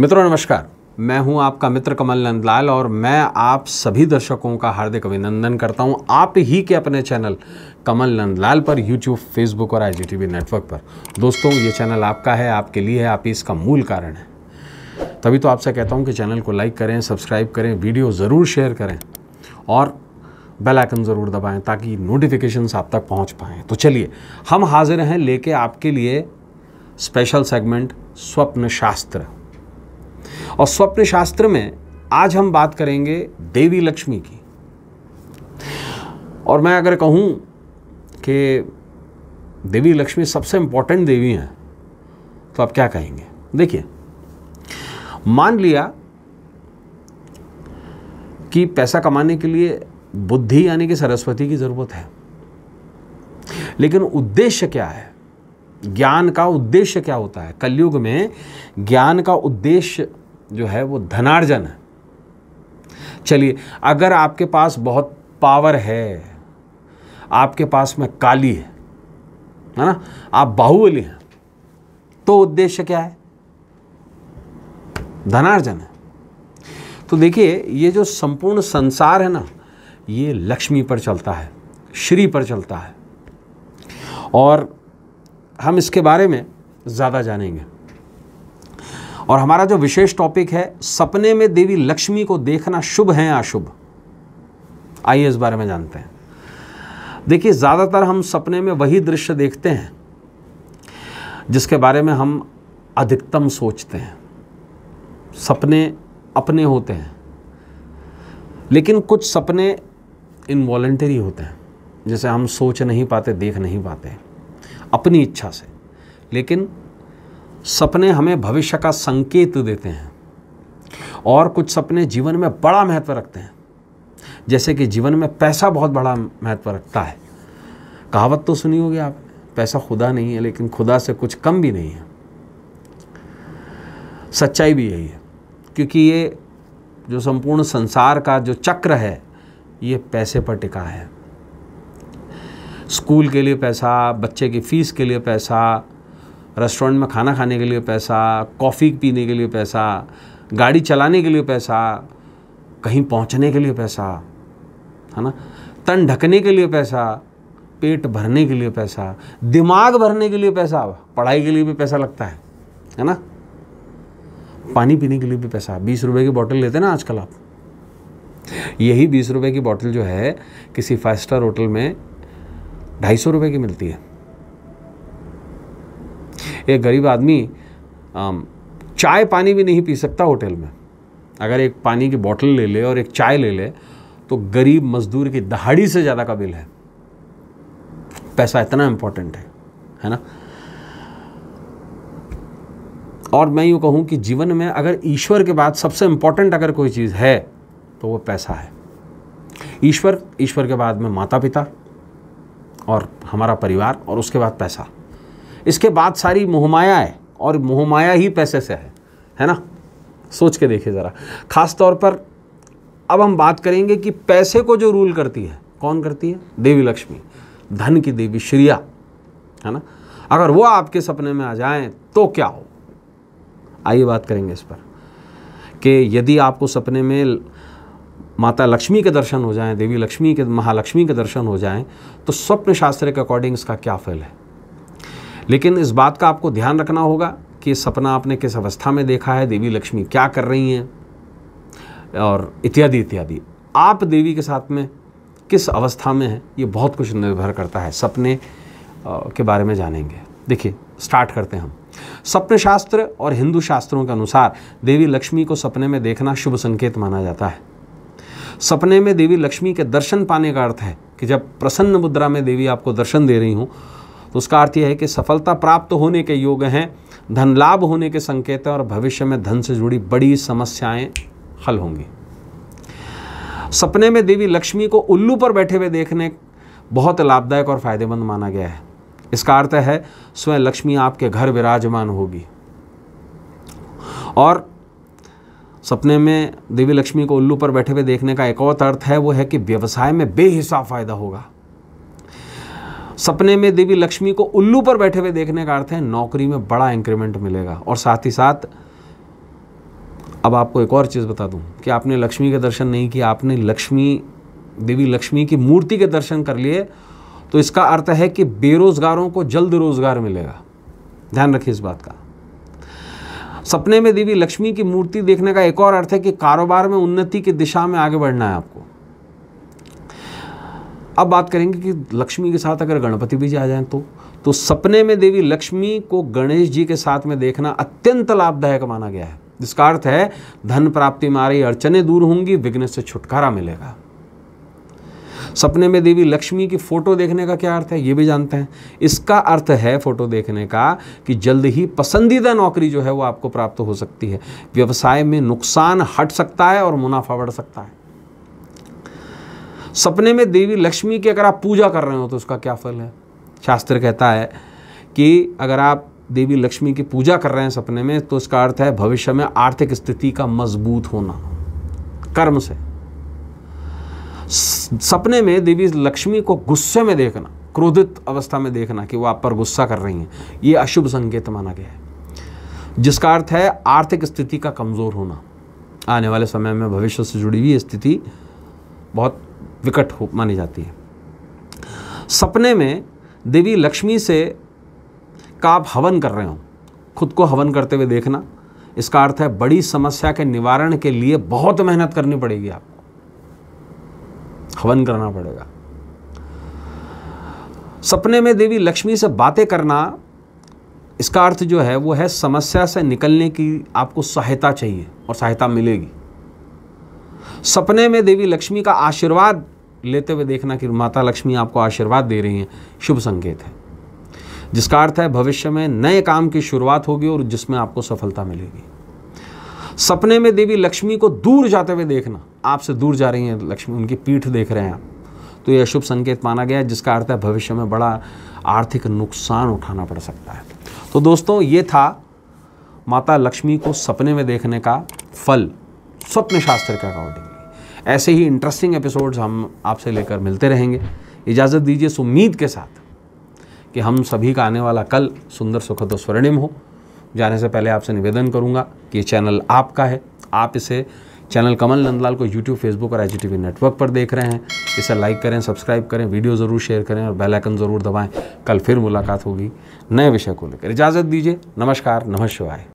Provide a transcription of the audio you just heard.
मित्रों नमस्कार मैं हूं आपका मित्र कमल नंदलाल और मैं आप सभी दर्शकों का हार्दिक अभिनंदन करता हूं आप ही के अपने चैनल कमल नंदलाल पर यूट्यूब फेसबुक और आई नेटवर्क पर दोस्तों ये चैनल आपका है आपके लिए है आप इसका मूल कारण है तभी तो आपसे कहता हूं कि चैनल को लाइक करें सब्सक्राइब करें वीडियो ज़रूर शेयर करें और बेल आइकन ज़रूर दबाएं ताकि नोटिफिकेशन आप तक पहुंच पाएं तो चलिए हम हाजिर हैं लेके आपके लिए स्पेशल सेगमेंट स्वप्न शास्त्र और स्वप्न शास्त्र में आज हम बात करेंगे देवी लक्ष्मी की और मैं अगर कहूं कि देवी लक्ष्मी सबसे इंपॉर्टेंट देवी हैं तो आप क्या कहेंगे देखिए मान लिया कि पैसा कमाने के लिए बुद्धि यानी कि सरस्वती की ज़रूरत है लेकिन उद्देश्य क्या है ज्ञान का उद्देश्य क्या होता है कलयुग में ज्ञान का उद्देश्य जो है वो धनार्जन है चलिए अगर आपके पास बहुत पावर है आपके पास में काली है है ना आप बाहुबली हैं तो उद्देश्य क्या है धनार्जन है तो देखिए ये जो संपूर्ण संसार है ना ये लक्ष्मी पर चलता है श्री पर चलता है और हम इसके बारे में ज़्यादा जानेंगे और हमारा जो विशेष टॉपिक है सपने में देवी लक्ष्मी को देखना शुभ है अशुभ आइए इस बारे में जानते हैं देखिए ज़्यादातर हम सपने में वही दृश्य देखते हैं जिसके बारे में हम अधिकतम सोचते हैं सपने अपने होते हैं लेकिन कुछ सपने इनवॉल्ट्री होते हैं जैसे हम सोच नहीं पाते देख नहीं पाते अपनी इच्छा से लेकिन सपने हमें भविष्य का संकेत देते हैं और कुछ सपने जीवन में बड़ा महत्व रखते हैं जैसे कि जीवन में पैसा बहुत बड़ा महत्व रखता है कहावत तो सुनी होगी आप पैसा खुदा नहीं है लेकिन खुदा से कुछ कम भी नहीं है सच्चाई भी यही है क्योंकि ये जो संपूर्ण संसार का जो चक्र है ये पैसे पर टिका है स्कूल के लिए पैसा बच्चे की फ़ीस के लिए पैसा रेस्टोरेंट में खाना खाने के लिए पैसा कॉफ़ी पीने के लिए पैसा गाड़ी चलाने के लिए पैसा कहीं पहुंचने के लिए पैसा है ना तन ढकने के लिए पैसा पेट भरने के लिए पैसा दिमाग भरने के लिए पैसा पढ़ाई के लिए भी पैसा लगता है है ना पानी पीने के लिए भी पैसा बीस रुपए की बोतल लेते ना आजकल आप यही बीस रुपये की बॉटल जो है किसी फाइव स्टार होटल में ढाई सौ रुपये की मिलती है एक गरीब आदमी चाय पानी भी नहीं पी सकता होटल में अगर एक पानी की बॉटल ले ले और एक चाय ले ले तो गरीब मजदूर की दहाड़ी से ज़्यादा का बिल है पैसा इतना इम्पोर्टेंट है है ना और मैं यूँ कहूँ कि जीवन में अगर ईश्वर के बाद सबसे इम्पोर्टेंट अगर कोई चीज़ है तो वो पैसा है ईश्वर ईश्वर के बाद में माता पिता और हमारा परिवार और उसके बाद पैसा इसके बाद सारी मोहमाया है और मोहमाया ही पैसे से है है ना सोच के देखिए ज़रा ख़ास तौर पर अब हम बात करेंगे कि पैसे को जो रूल करती है कौन करती है देवी लक्ष्मी धन की देवी श्रिया है ना अगर वो आपके सपने में आ जाएं तो क्या हो आइए बात करेंगे इस पर कि यदि आपको सपने में माता लक्ष्मी के दर्शन हो जाएं देवी लक्ष्मी के महालक्ष्मी के दर्शन हो जाएं तो स्वप्न शास्त्र के अकॉर्डिंग इसका क्या फल है लेकिन इस बात का आपको ध्यान रखना होगा कि सपना आपने किस अवस्था में देखा है देवी लक्ष्मी क्या कर रही हैं और इत्यादि इत्यादि आप देवी के साथ में किस अवस्था में हैं ये बहुत कुछ निर्भर करता है सपने के बारे में जानेंगे देखिए स्टार्ट करते हैं हम सपने शास्त्र और हिंदू शास्त्रों के अनुसार देवी लक्ष्मी को सपने में देखना शुभ संकेत माना जाता है सपने में देवी लक्ष्मी के दर्शन पाने का अर्थ है कि जब प्रसन्न मुद्रा में देवी आपको दर्शन दे रही हूँ तो उसका अर्थ यह है कि सफलता प्राप्त होने के योग हैं धन लाभ होने के संकेत हैं और भविष्य में धन से जुड़ी बड़ी समस्याएं हल होंगी सपने में देवी लक्ष्मी को उल्लू पर बैठे हुए देखने बहुत लाभदायक और फायदेमंद माना गया है इसका अर्थ है स्वयं लक्ष्मी आपके घर विराजमान होगी और सपने में देवी लक्ष्मी को उल्लू पर बैठे हुए देखने का एक और अर्थ है वो है कि व्यवसाय में बेहिसाब फायदा होगा सपने में देवी लक्ष्मी को उल्लू पर बैठे हुए देखने का अर्थ है नौकरी में बड़ा इंक्रीमेंट मिलेगा और साथ ही साथ अब आपको एक और चीज़ बता दूं कि आपने लक्ष्मी के दर्शन नहीं किया आपने लक्ष्मी देवी लक्ष्मी की मूर्ति के दर्शन कर लिए तो इसका अर्थ है कि बेरोज़गारों को जल्द रोज़गार मिलेगा ध्यान रखिए इस बात का सपने में देवी लक्ष्मी की मूर्ति देखने का एक और अर्थ है कि कारोबार में उन्नति की दिशा में आगे बढ़ना है आपको अब बात करेंगे कि लक्ष्मी के साथ अगर गणपति भी जा जाएं तो तो सपने में देवी लक्ष्मी को गणेश जी के साथ में देखना अत्यंत लाभदायक माना गया है जिसका अर्थ है धन प्राप्ति मारी अड़चने दूर होंगी विघ्न से छुटकारा मिलेगा सपने में देवी लक्ष्मी की फ़ोटो देखने का क्या अर्थ है ये भी जानते हैं इसका अर्थ है फ़ोटो देखने का कि जल्द ही पसंदीदा नौकरी जो है वो आपको प्राप्त हो सकती है व्यवसाय में नुकसान हट सकता है और मुनाफा बढ़ सकता है सपने में देवी लक्ष्मी की अगर आप पूजा कर रहे हो तो उसका क्या फल है शास्त्र कहता है कि अगर आप देवी लक्ष्मी की पूजा कर रहे हैं सपने में तो इसका अर्थ है भविष्य में आर्थिक स्थिति का मजबूत होना कर्म से सपने में देवी लक्ष्मी को गुस्से में देखना क्रोधित अवस्था में देखना कि वो आप पर गुस्सा कर रही हैं ये अशुभ संकेत माना गया है जिसका अर्थ है आर्थिक स्थिति का कमज़ोर होना आने वाले समय में भविष्य से जुड़ी हुई स्थिति बहुत विकट हो मानी जाती है सपने में देवी लक्ष्मी से का आप हवन कर रहे हो खुद को हवन करते हुए देखना इसका अर्थ है बड़ी समस्या के निवारण के लिए बहुत मेहनत करनी पड़ेगी आपको हवन करना पड़ेगा सपने में देवी लक्ष्मी से बातें करना इसका अर्थ जो है वो है समस्या से निकलने की आपको सहायता चाहिए और सहायता मिलेगी सपने में देवी लक्ष्मी का आशीर्वाद लेते हुए देखना कि माता लक्ष्मी आपको आशीर्वाद दे रही हैं शुभ संकेत है जिसका अर्थ है भविष्य में नए काम की शुरुआत होगी और जिसमें आपको सफलता मिलेगी सपने में देवी लक्ष्मी को दूर जाते हुए देखना आपसे दूर जा रही हैं लक्ष्मी उनकी पीठ देख रहे हैं आप तो ये अशुभ संकेत माना गया जिसका अर्थ है भविष्य में बड़ा आर्थिक नुकसान उठाना पड़ सकता है तो दोस्तों ये था माता लक्ष्मी को सपने में देखने का फल स्वप्न शास्त्र के अकॉर्डिंगली ऐसे ही इंटरेस्टिंग एपिसोड्स हम आपसे लेकर मिलते रहेंगे इजाज़त दीजिए इस उम्मीद के साथ कि हम सभी का आने वाला कल सुंदर सुखद स्वर्णिम हो जाने से पहले आपसे निवेदन करूंगा कि ये चैनल आपका है आप इसे चैनल कमल नंदलाल को यूट्यूब फेसबुक और आई नेटवर्क पर देख रहे हैं इसे लाइक करें सब्सक्राइब करें वीडियो ज़रूर शेयर करें और बेलाइकन ज़रूर दबाएँ कल फिर मुलाकात होगी नए विषय को लेकर इजाज़त दीजिए नमस्कार नमः